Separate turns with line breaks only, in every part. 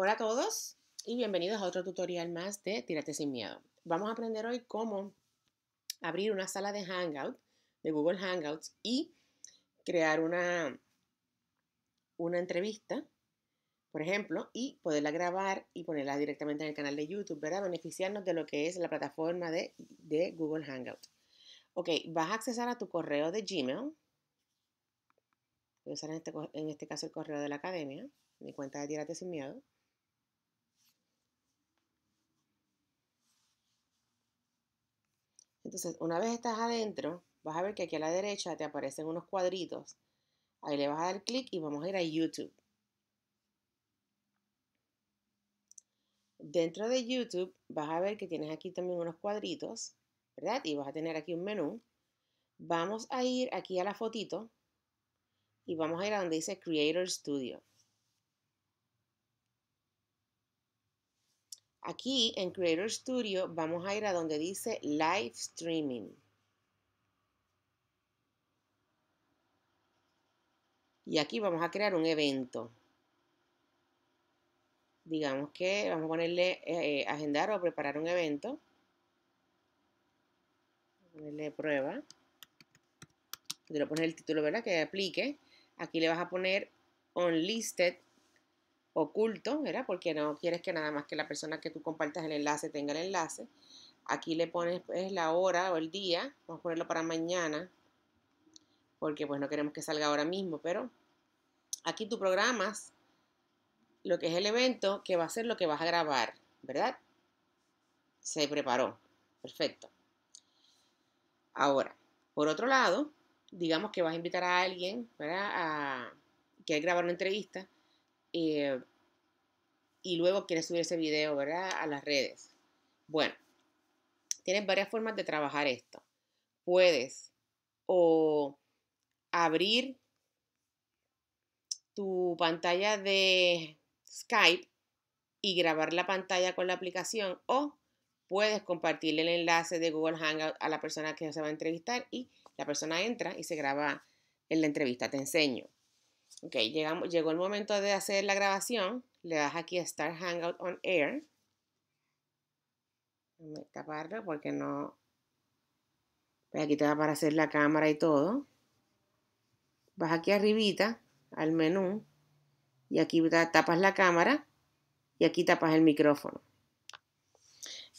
Hola a todos y bienvenidos a otro tutorial más de Tírate sin miedo. Vamos a aprender hoy cómo abrir una sala de Hangout, de Google Hangouts y crear una, una entrevista, por ejemplo, y poderla grabar y ponerla directamente en el canal de YouTube, ¿verdad? Beneficiarnos de lo que es la plataforma de, Google Hangout. Ok, vas a accesar a tu correo de Gmail. Voy a usar en este, en este caso el correo de la academia, mi cuenta de Tírate sin miedo. Entonces, una vez estás adentro, vas a ver que aquí a la derecha te aparecen unos cuadritos. Ahí le vas a dar clic y vamos a ir a YouTube. Dentro de YouTube vas a ver que tienes aquí también unos cuadritos, ¿verdad? Y vas a tener aquí un menú. Vamos a ir aquí a la fotito y vamos a ir a donde dice Creator Studio. Aquí en Creator Studio vamos a ir a donde dice Live Streaming. Y aquí vamos a crear un evento. Digamos que vamos a ponerle eh, agendar o preparar un evento. Ponerle prueba. Quiero poner el título, ¿verdad? Que aplique. Aquí le vas a poner Unlisted oculto, ¿verdad? Porque no quieres que nada más que la persona que tú compartas el enlace tenga el enlace. Aquí le pones es pues, la hora o el día, vamos a ponerlo para mañana, porque pues no queremos que salga ahora mismo, pero aquí tú programas lo que es el evento, que va a ser lo que vas a grabar, ¿verdad? Se preparó, perfecto. Ahora, por otro lado, digamos que vas a invitar a alguien, ¿verdad? A, que grabar una entrevista, eh, y luego quieres subir ese video, ¿verdad? A las redes. Bueno, tienes varias formas de trabajar esto. Puedes o abrir tu pantalla de Skype y grabar la pantalla con la aplicación o puedes compartirle el enlace de Google Hangout a la persona que se va a entrevistar y la persona entra y se graba en la entrevista. Te enseño. Ok, llegamos, llegó el momento de hacer la grabación. Le das aquí a Start Hangout on Air. Voy a taparlo porque no... Pues aquí te va a aparecer la cámara y todo. Vas aquí arribita al menú y aquí tapas la cámara y aquí tapas el micrófono.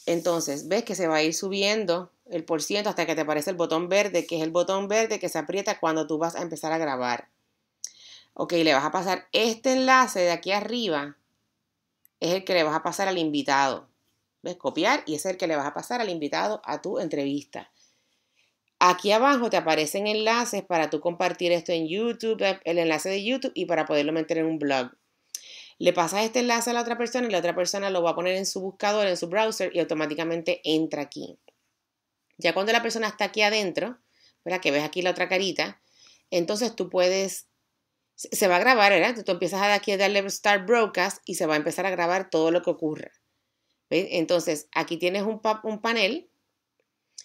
Entonces, ves que se va a ir subiendo el por ciento hasta que te aparece el botón verde, que es el botón verde que se aprieta cuando tú vas a empezar a grabar. Ok, le vas a pasar este enlace de aquí arriba, es el que le vas a pasar al invitado. ¿Ves? Copiar y es el que le vas a pasar al invitado a tu entrevista. Aquí abajo te aparecen enlaces para tú compartir esto en YouTube, el enlace de YouTube y para poderlo meter en un blog. Le pasas este enlace a la otra persona y la otra persona lo va a poner en su buscador, en su browser y automáticamente entra aquí. Ya cuando la persona está aquí adentro, ¿verdad? que ves aquí la otra carita, entonces tú puedes se va a grabar, ¿verdad? tú empiezas aquí a darle Start Broadcast y se va a empezar a grabar todo lo que ocurra. ¿Ves? Entonces, aquí tienes un, panel,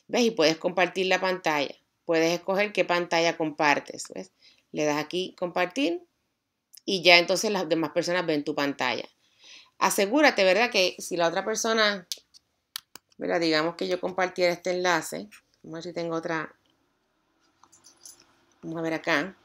¿ves? Y puedes compartir la pantalla. Puedes escoger qué pantalla compartes, ¿ves? Le das aquí compartir y ya entonces las demás personas ven tu pantalla. Asegúrate, ¿verdad? Que si la otra persona, ¿verdad? Digamos que yo compartiera este enlace. Vamos a ver si tengo otra. Vamos a ver acá.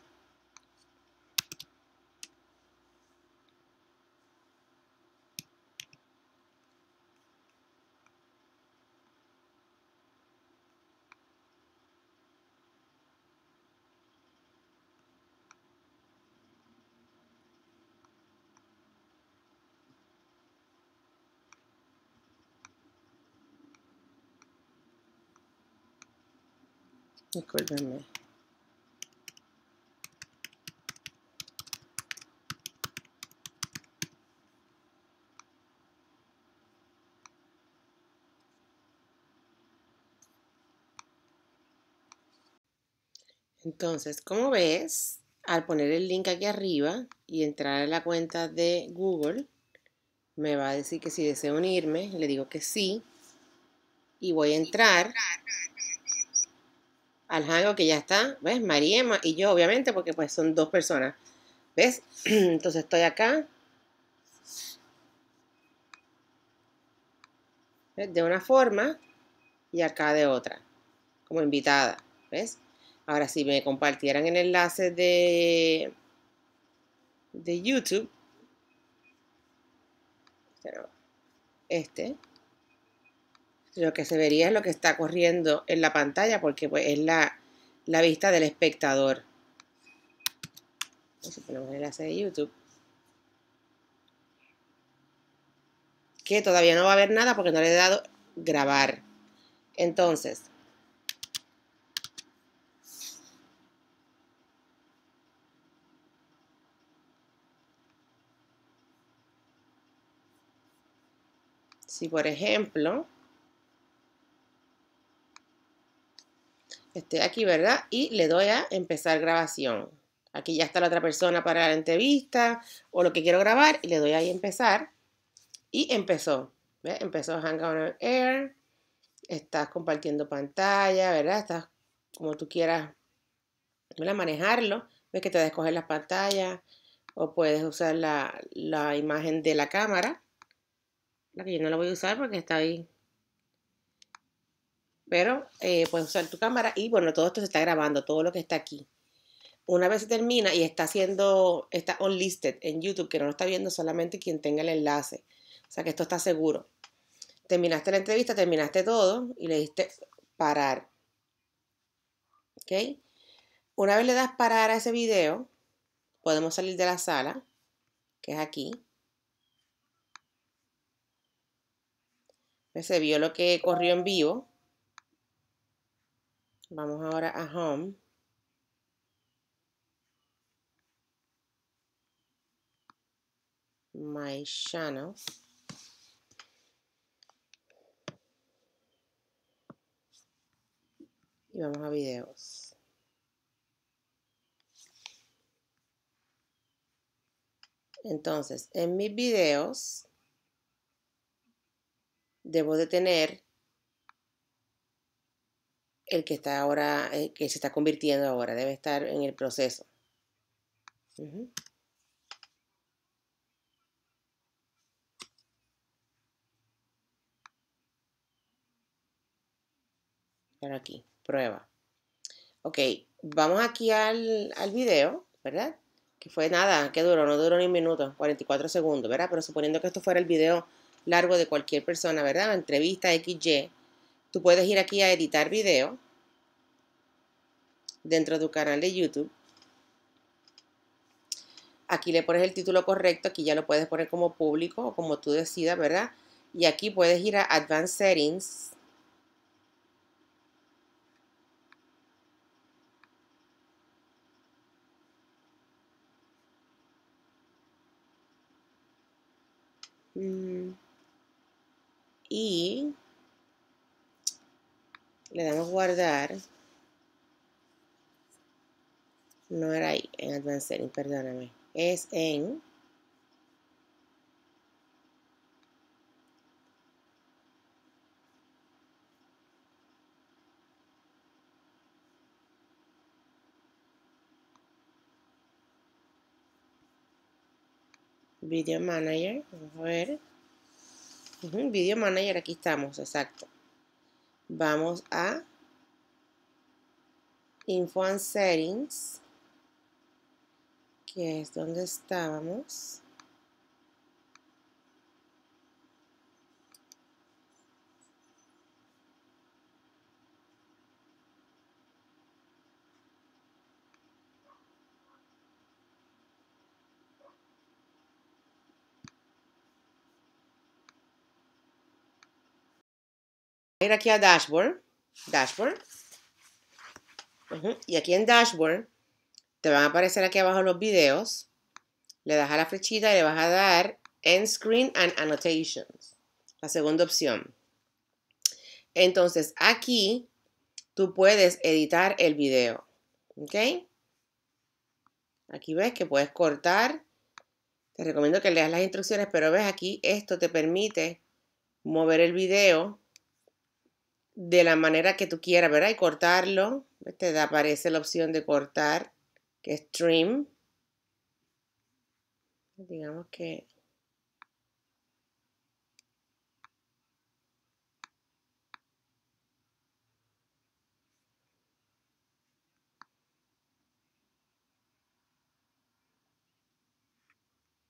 Recuérdame. Entonces, como ves, al poner el link aquí arriba y entrar a la cuenta de Google, me va a decir que si deseo unirme, le digo que sí, y voy a entrar al que ya está, ¿ves? Mariema y yo, obviamente, porque pues son dos personas, ¿ves? Entonces estoy acá. ¿ves? De una forma y acá de otra, como invitada, ¿ves? Ahora, si me compartieran el enlace de, de YouTube, este, lo que se vería es lo que está corriendo en la pantalla porque pues, es la, vista del espectador. Si ponemos el enlace de YouTube. Que todavía no va a haber nada porque no le he dado grabar. Entonces, si por ejemplo esté aquí, ¿verdad? Y le doy a empezar grabación. Aquí ya está la otra persona para la entrevista o lo que quiero grabar y le doy ahí empezar. Y empezó. ¿Ve? Empezó Hangout on Air. Estás compartiendo pantalla, ¿verdad? Estás como tú quieras manejarlo. Ves que te descoges las pantallas o puedes usar la, la imagen de la cámara. La que yo no la voy a usar porque está ahí pero eh, puedes usar tu cámara y bueno, todo esto se está grabando, todo lo que está aquí. Una vez se termina y está haciendo, está unlisted en YouTube, que no lo está viendo solamente quien tenga el enlace. O sea que esto está seguro. Terminaste la entrevista, terminaste todo y le diste parar. ¿Ok? Una vez le das parar a ese video, podemos salir de la sala, que es aquí. Se vio lo que corrió en vivo. Vamos ahora a Home. My Channel Y vamos a videos. Entonces, en mis videos debo de tener el que está ahora, eh, que se está convirtiendo ahora, debe estar en el proceso. Pero aquí, prueba. Ok, vamos aquí al, al video, ¿verdad? Que fue nada, que duró, no duró ni un minuto, 44 segundos, ¿verdad? Pero suponiendo que esto fuera el video largo de cualquier persona, ¿verdad? Entrevista XY, Tú puedes ir aquí a editar video dentro de tu canal de YouTube. Aquí le pones el título correcto, aquí ya lo puedes poner como público o como tú decidas, ¿verdad? Y aquí puedes ir a Advanced Settings. Mm. Y le damos guardar. No era ahí, en Advanced perdóname. Es en... Video Manager, vamos a ver. video Manager, aquí estamos, exacto. Vamos a Info and Settings, que es donde estábamos. ir aquí a Dashboard, Dashboard, y aquí en Dashboard te van a aparecer aquí abajo los videos, le das a la flechita y le vas a dar End Screen and Annotations, la segunda opción. Entonces aquí tú puedes editar el video, ¿ok? Aquí ves que puedes cortar, te recomiendo que leas las instrucciones, pero ves aquí esto te permite mover el video de la manera que tú quieras, ¿verdad? Y cortarlo, pues, te aparece la opción de cortar, que es trim. Digamos que...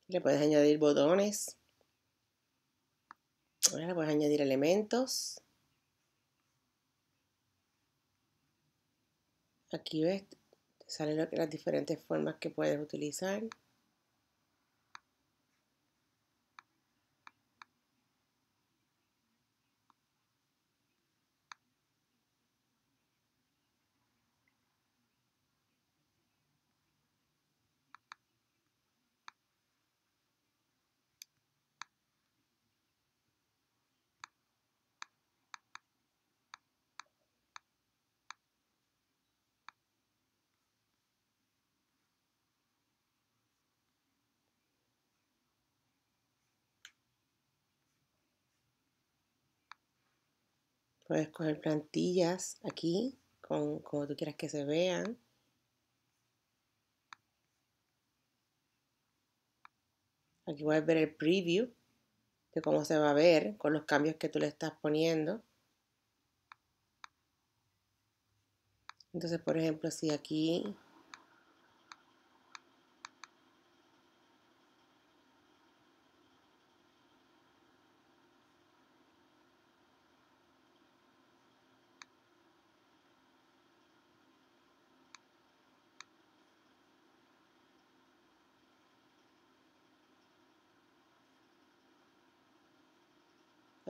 Le puedes añadir botones. Ahora puedes añadir elementos. Aquí ves, te salen las diferentes formas que puedes utilizar. Puedes coger plantillas aquí, como tú quieras que se vean. Aquí puedes ver el preview de cómo se va a ver con los cambios que tú le estás poniendo. Entonces, por ejemplo, si aquí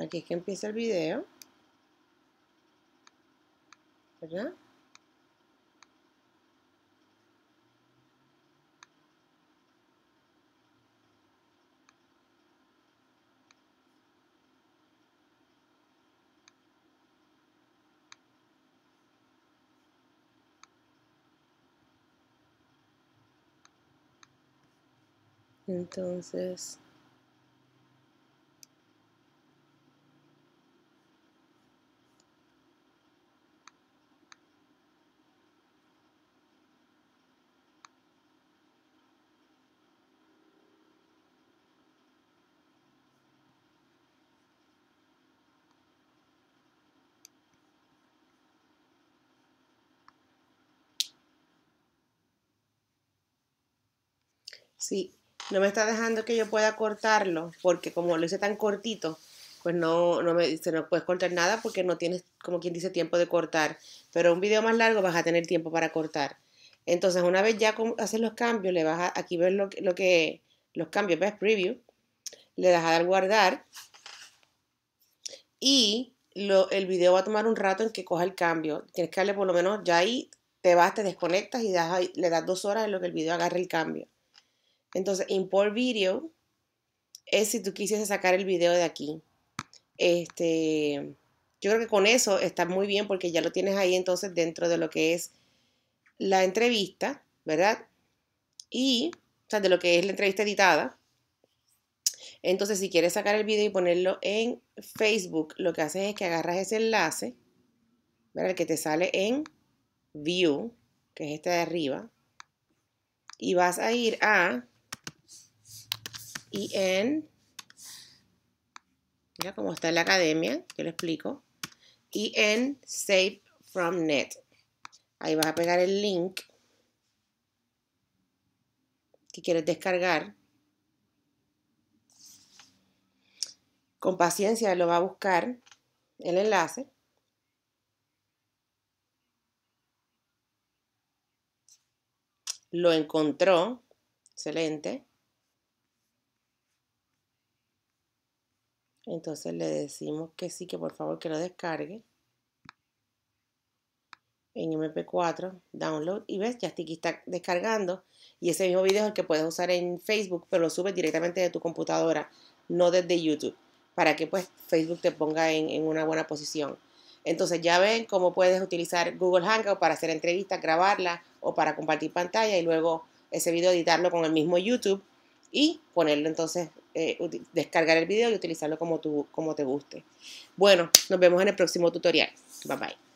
Aquí es que empieza el video. ¿Verdad? Entonces, Sí, no me está dejando que yo pueda cortarlo, porque como lo hice tan cortito, pues no, no me dice, no puedes cortar nada porque no tienes, como quien dice, tiempo de cortar. Pero un video más largo vas a tener tiempo para cortar. Entonces, una vez ya haces los cambios, le vas a, aquí ves lo, que, los cambios, ves preview, le das a dar guardar y lo, el video va a tomar un rato en que coja el cambio. Tienes que darle por lo menos, ya ahí te vas, te desconectas y le das dos horas en lo que el video agarre el cambio. Entonces, import video es si tú quisieses sacar el video de aquí. Este, yo creo que con eso está muy bien porque ya lo tienes ahí entonces dentro de lo que es la entrevista, ¿verdad? Y, o sea, de lo que es la entrevista editada. Entonces, si quieres sacar el video y ponerlo en Facebook, lo que haces es que agarras ese enlace, ¿verdad? El que te sale en View, que es este de arriba, y vas a ir a y en, mira como está en la academia, que lo explico, y en Save from Net. Ahí vas a pegar el link que quieres descargar. Con paciencia lo va a buscar el enlace. Lo encontró. Excelente. Entonces le decimos que sí, que por favor que lo descargue. En MP4, download. Y ves, ya aquí está descargando. Y ese mismo video es el que puedes usar en Facebook, pero lo subes directamente de tu computadora, no desde YouTube. Para que pues Facebook te ponga en, una buena posición. Entonces ya ven cómo puedes utilizar Google Hangout para hacer entrevistas, grabarla o para compartir pantalla y luego ese video editarlo con el mismo YouTube y ponerlo entonces, eh, descargar el video y utilizarlo como, como te guste. Bueno, nos vemos en el próximo tutorial. Bye bye.